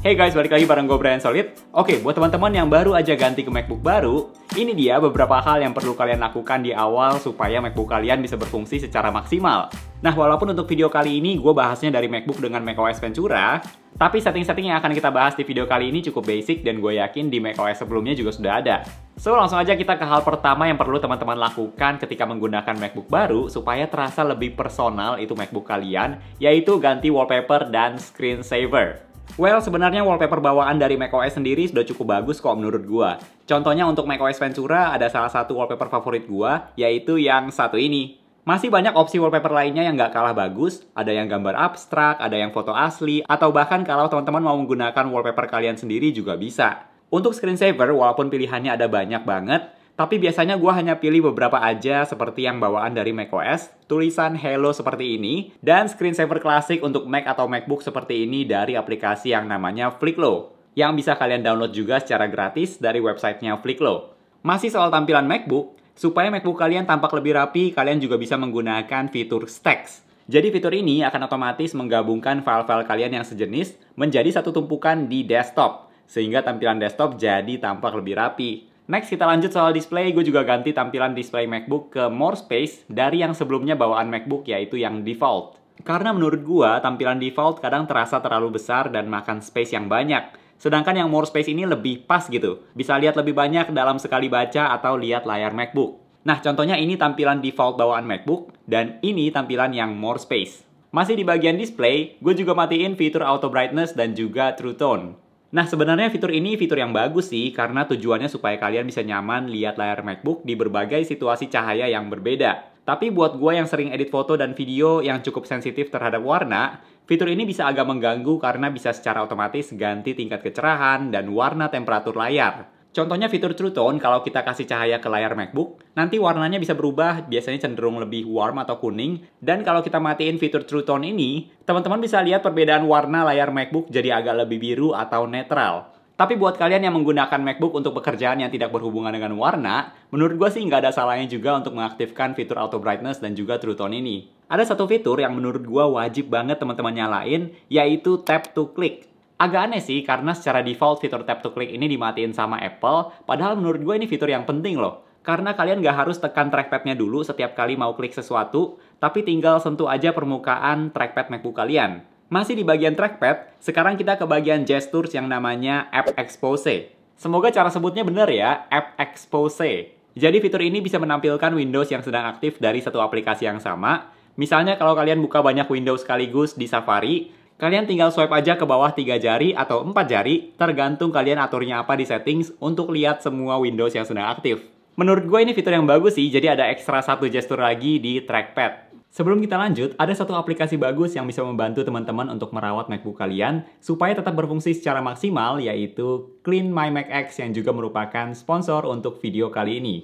Hey guys, balik lagi bareng gue Brian Solid. Oke, buat teman-teman yang baru aja ganti ke MacBook baru, ini dia beberapa hal yang perlu kalian lakukan di awal supaya MacBook kalian bisa berfungsi secara maksimal. Nah, walaupun untuk video kali ini gue bahasnya dari MacBook dengan macOS Ventura, tapi setting-setting yang akan kita bahas di video kali ini cukup basic dan gue yakin di macOS sebelumnya juga sudah ada. So, langsung aja kita ke hal pertama yang perlu teman-teman lakukan ketika menggunakan MacBook baru supaya terasa lebih personal itu MacBook kalian, yaitu ganti wallpaper dan screensaver. Well, sebenarnya wallpaper bawaan dari macOS sendiri sudah cukup bagus kok menurut gua. Contohnya untuk macOS Ventura ada salah satu wallpaper favorit gua, yaitu yang satu ini. Masih banyak opsi wallpaper lainnya yang nggak kalah bagus, ada yang gambar abstrak, ada yang foto asli, atau bahkan kalau teman-teman mau menggunakan wallpaper kalian sendiri juga bisa. Untuk screensaver, walaupun pilihannya ada banyak banget, tapi biasanya gue hanya pilih beberapa aja seperti yang bawaan dari macOS, tulisan Hello seperti ini, dan screensaver klasik untuk Mac atau MacBook seperti ini dari aplikasi yang namanya Flicklo, yang bisa kalian download juga secara gratis dari websitenya Flicklo. Masih soal tampilan MacBook, supaya MacBook kalian tampak lebih rapi, kalian juga bisa menggunakan fitur Stacks. Jadi fitur ini akan otomatis menggabungkan file-file kalian yang sejenis menjadi satu tumpukan di desktop, sehingga tampilan desktop jadi tampak lebih rapi. Next kita lanjut soal display, gue juga ganti tampilan display MacBook ke More Space dari yang sebelumnya bawaan MacBook yaitu yang default. Karena menurut gue tampilan default kadang terasa terlalu besar dan makan space yang banyak. Sedangkan yang More Space ini lebih pas gitu. Bisa lihat lebih banyak dalam sekali baca atau lihat layar MacBook. Nah contohnya ini tampilan default bawaan MacBook dan ini tampilan yang More Space. Masih di bagian display, gue juga matiin fitur auto brightness dan juga true tone. Nah, sebenarnya fitur ini fitur yang bagus sih karena tujuannya supaya kalian bisa nyaman lihat layar MacBook di berbagai situasi cahaya yang berbeda. Tapi buat gue yang sering edit foto dan video yang cukup sensitif terhadap warna, fitur ini bisa agak mengganggu karena bisa secara otomatis ganti tingkat kecerahan dan warna temperatur layar. Contohnya fitur True Tone, kalau kita kasih cahaya ke layar MacBook, nanti warnanya bisa berubah, biasanya cenderung lebih warm atau kuning. Dan kalau kita matiin fitur True Tone ini, teman-teman bisa lihat perbedaan warna layar MacBook jadi agak lebih biru atau netral. Tapi buat kalian yang menggunakan MacBook untuk pekerjaan yang tidak berhubungan dengan warna, menurut gue sih nggak ada salahnya juga untuk mengaktifkan fitur Auto Brightness dan juga True Tone ini. Ada satu fitur yang menurut gue wajib banget teman-teman nyalain, yaitu Tap to Click. Agak aneh sih, karena secara default fitur tap to click ini dimatiin sama Apple, padahal menurut gue ini fitur yang penting loh. Karena kalian nggak harus tekan trackpadnya dulu setiap kali mau klik sesuatu, tapi tinggal sentuh aja permukaan trackpad MacBook kalian. Masih di bagian trackpad, sekarang kita ke bagian gestures yang namanya App Expose. Semoga cara sebutnya bener ya, App Expose. Jadi fitur ini bisa menampilkan Windows yang sedang aktif dari satu aplikasi yang sama. Misalnya kalau kalian buka banyak Windows sekaligus di Safari, Kalian tinggal swipe aja ke bawah 3 jari atau 4 jari, tergantung kalian aturnya apa di settings untuk lihat semua Windows yang sedang aktif. Menurut gue ini fitur yang bagus sih, jadi ada ekstra satu gesture lagi di trackpad. Sebelum kita lanjut, ada satu aplikasi bagus yang bisa membantu teman-teman untuk merawat MacBook kalian supaya tetap berfungsi secara maksimal, yaitu Clean My Mac X yang juga merupakan sponsor untuk video kali ini.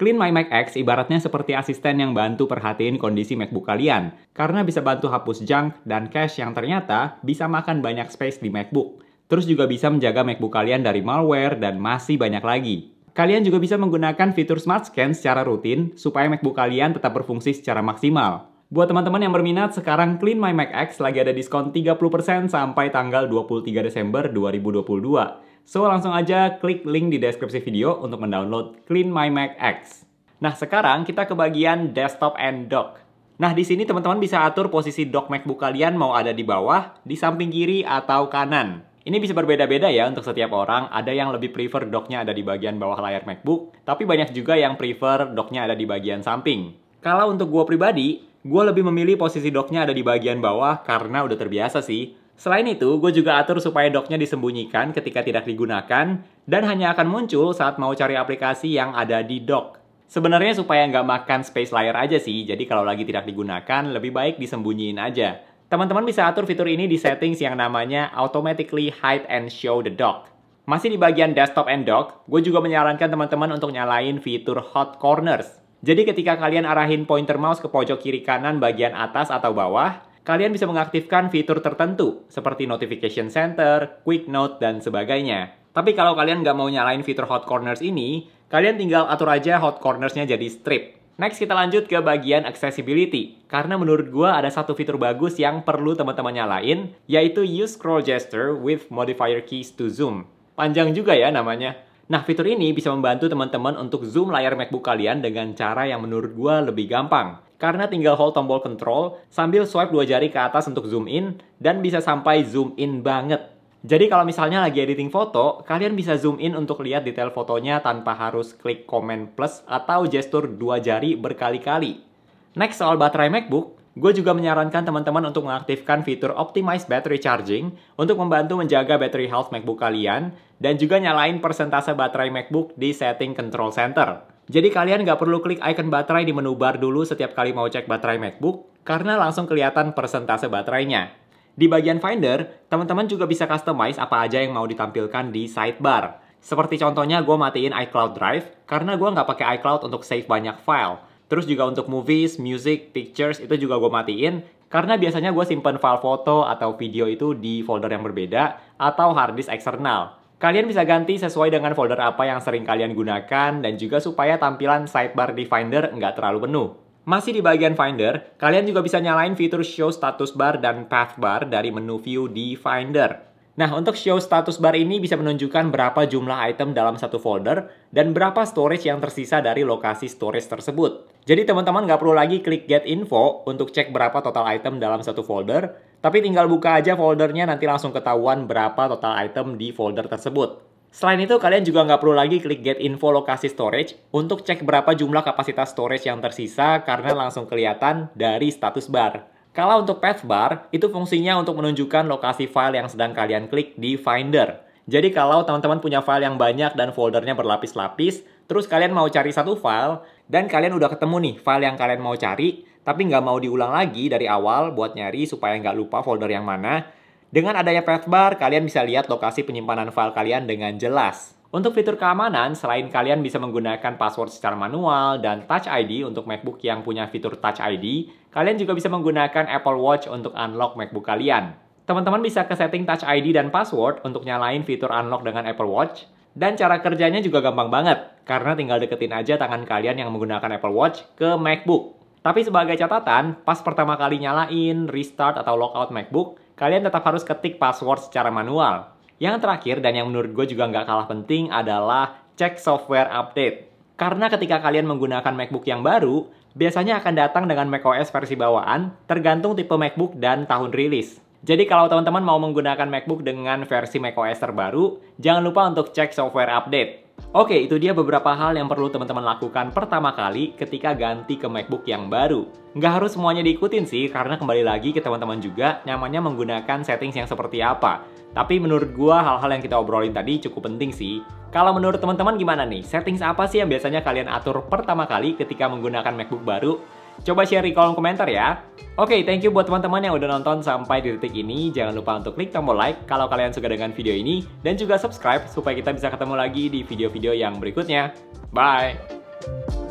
Clean My Mac X ibaratnya seperti asisten yang bantu perhatiin kondisi MacBook kalian, karena bisa bantu hapus junk dan cache yang ternyata bisa makan banyak space di MacBook. Terus juga bisa menjaga MacBook kalian dari malware dan masih banyak lagi. Kalian juga bisa menggunakan fitur Smart Scan secara rutin supaya MacBook kalian tetap berfungsi secara maksimal. Buat teman-teman yang berminat, sekarang Clean My Mac X lagi ada diskon 30% sampai tanggal 23 Desember 2022. So langsung aja klik link di deskripsi video untuk mendownload Clean My Mac X. Nah sekarang kita ke bagian desktop and dock. Nah di sini teman-teman bisa atur posisi dock MacBook kalian mau ada di bawah, di samping kiri atau kanan. Ini bisa berbeda-beda ya untuk setiap orang. Ada yang lebih prefer docknya ada di bagian bawah layar MacBook, tapi banyak juga yang prefer docknya ada di bagian samping. Kalau untuk gue pribadi, gue lebih memilih posisi docknya ada di bagian bawah karena udah terbiasa sih. Selain itu, gue juga atur supaya docknya disembunyikan ketika tidak digunakan dan hanya akan muncul saat mau cari aplikasi yang ada di dock. Sebenarnya supaya nggak makan space layer aja sih, jadi kalau lagi tidak digunakan, lebih baik disembunyiin aja. Teman-teman bisa atur fitur ini di settings yang namanya Automatically Hide and Show the Dock. Masih di bagian desktop and dock, gue juga menyarankan teman-teman untuk nyalain fitur Hot Corners. Jadi ketika kalian arahin pointer mouse ke pojok kiri kanan bagian atas atau bawah, kalian bisa mengaktifkan fitur tertentu seperti notification center, quick note, dan sebagainya. Tapi kalau kalian nggak mau nyalain fitur hot corners ini, kalian tinggal atur aja hot cornersnya jadi strip. Next kita lanjut ke bagian accessibility. Karena menurut gua ada satu fitur bagus yang perlu teman-teman nyalain, yaitu use scroll gesture with modifier keys to zoom. Panjang juga ya namanya. Nah, fitur ini bisa membantu teman-teman untuk zoom layar MacBook kalian dengan cara yang menurut gua lebih gampang karena tinggal hold tombol control sambil swipe dua jari ke atas untuk zoom in dan bisa sampai zoom in banget. Jadi kalau misalnya lagi editing foto, kalian bisa zoom in untuk lihat detail fotonya tanpa harus klik command plus atau gestur dua jari berkali-kali. Next soal baterai MacBook, gue juga menyarankan teman-teman untuk mengaktifkan fitur Optimize Battery Charging untuk membantu menjaga battery health MacBook kalian dan juga nyalain persentase baterai MacBook di setting control center. Jadi kalian nggak perlu klik icon baterai di menu bar dulu setiap kali mau cek baterai MacBook, karena langsung kelihatan persentase baterainya. Di bagian Finder, teman-teman juga bisa customize apa aja yang mau ditampilkan di sidebar. Seperti contohnya gue matiin iCloud Drive, karena gue nggak pakai iCloud untuk save banyak file. Terus juga untuk movies, music, pictures itu juga gue matiin, karena biasanya gue simpen file foto atau video itu di folder yang berbeda atau hard disk eksternal. Kalian bisa ganti sesuai dengan folder apa yang sering kalian gunakan dan juga supaya tampilan sidebar di Finder nggak terlalu penuh. Masih di bagian Finder, kalian juga bisa nyalain fitur Show Status Bar dan Path Bar dari menu View di Finder. Nah, untuk show status bar ini bisa menunjukkan berapa jumlah item dalam satu folder dan berapa storage yang tersisa dari lokasi storage tersebut. Jadi teman-teman nggak perlu lagi klik get info untuk cek berapa total item dalam satu folder, tapi tinggal buka aja foldernya nanti langsung ketahuan berapa total item di folder tersebut. Selain itu, kalian juga nggak perlu lagi klik get info lokasi storage untuk cek berapa jumlah kapasitas storage yang tersisa karena langsung kelihatan dari status bar. Kalau untuk path bar, itu fungsinya untuk menunjukkan lokasi file yang sedang kalian klik di Finder. Jadi kalau teman-teman punya file yang banyak dan foldernya berlapis-lapis, terus kalian mau cari satu file, dan kalian udah ketemu nih file yang kalian mau cari, tapi nggak mau diulang lagi dari awal buat nyari supaya nggak lupa folder yang mana, dengan adanya pathbar, kalian bisa lihat lokasi penyimpanan file kalian dengan jelas. Untuk fitur keamanan, selain kalian bisa menggunakan password secara manual dan Touch ID untuk MacBook yang punya fitur Touch ID, kalian juga bisa menggunakan Apple Watch untuk unlock MacBook kalian. Teman-teman bisa ke setting Touch ID dan password untuk nyalain fitur unlock dengan Apple Watch, dan cara kerjanya juga gampang banget, karena tinggal deketin aja tangan kalian yang menggunakan Apple Watch ke MacBook. Tapi sebagai catatan, pas pertama kali nyalain, restart, atau lockout MacBook, kalian tetap harus ketik password secara manual. Yang terakhir dan yang menurut gue juga nggak kalah penting adalah cek software update. Karena ketika kalian menggunakan MacBook yang baru, biasanya akan datang dengan macOS versi bawaan, tergantung tipe MacBook dan tahun rilis. Jadi kalau teman-teman mau menggunakan MacBook dengan versi macOS terbaru, jangan lupa untuk cek software update. Oke, itu dia beberapa hal yang perlu teman-teman lakukan pertama kali ketika ganti ke MacBook yang baru. Nggak harus semuanya diikutin sih, karena kembali lagi ke teman-teman juga nyamannya menggunakan settings yang seperti apa. Tapi menurut gua hal-hal yang kita obrolin tadi cukup penting sih. Kalau menurut teman-teman gimana nih? Settings apa sih yang biasanya kalian atur pertama kali ketika menggunakan MacBook baru? Coba share di kolom komentar ya. Oke, okay, thank you buat teman-teman yang udah nonton sampai di detik ini. Jangan lupa untuk klik tombol like kalau kalian suka dengan video ini. Dan juga subscribe supaya kita bisa ketemu lagi di video-video yang berikutnya. Bye!